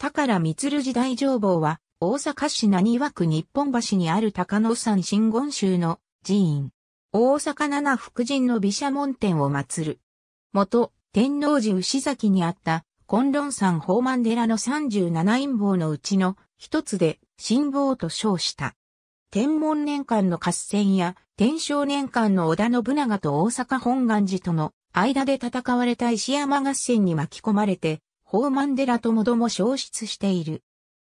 宝光寺大乗報は、大阪市名庭区日本橋にある高野山真言宗の寺院。大阪七福神の毘沙門天を祀る。元、天王寺牛崎にあった、金崙山宝満寺の37陰謀のうちの一つで、神坊と称した。天文年間の合戦や、天正年間の織田信長と大阪本願寺との間で戦われた石山合戦に巻き込まれて、宝満寺ともども消失している。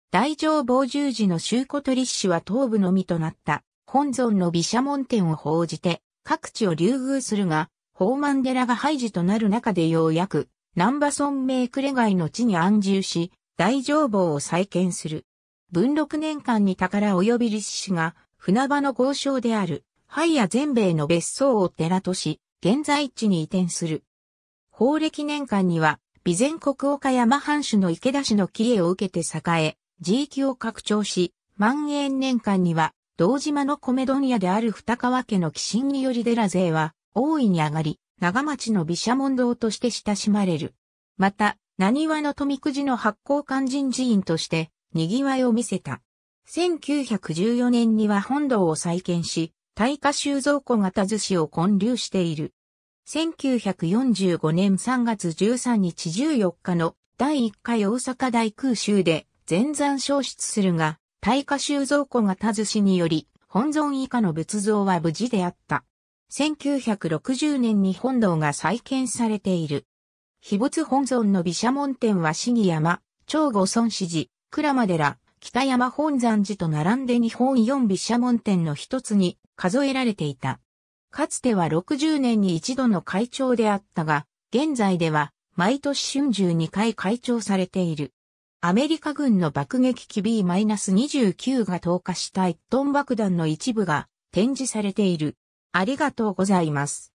大乗防十寺の州小鳥氏は東部のみとなった本尊の毘沙門天を報じて各地を流遇するが、宝満寺が廃寺となる中でようやく南波村名暮れ街の地に安住し、大乗坊を再建する。文禄年間に宝及び立志が船場の豪商である、廃や全米の別荘を寺とし、現在地に移転する。法暦年間には、備前国岡山藩主の池田氏の帰依を受けて栄え、地域を拡張し、万延年間には、道島の米問屋である二川家の寄進により寺勢は、大いに上がり、長町の毘沙門堂として親しまれる。また、何和の富くじの発行肝心寺院として、賑わいを見せた。1914年には本堂を再建し、大化修造庫型寿司を建立している。1945年3月13日14日の第1回大阪大空襲で全山消失するが、大火収蔵庫が田寿司により、本尊以下の仏像は無事であった。1960年に本堂が再建されている。秘仏本尊の毘沙門天は死に山、長後孫子寺、倉間寺、北山本山寺と並んで日本四毘沙門天の一つに数えられていた。かつては60年に一度の会長であったが、現在では毎年春秋2回会長されている。アメリカ軍の爆撃機 B-29 が投下した1トン爆弾の一部が展示されている。ありがとうございます。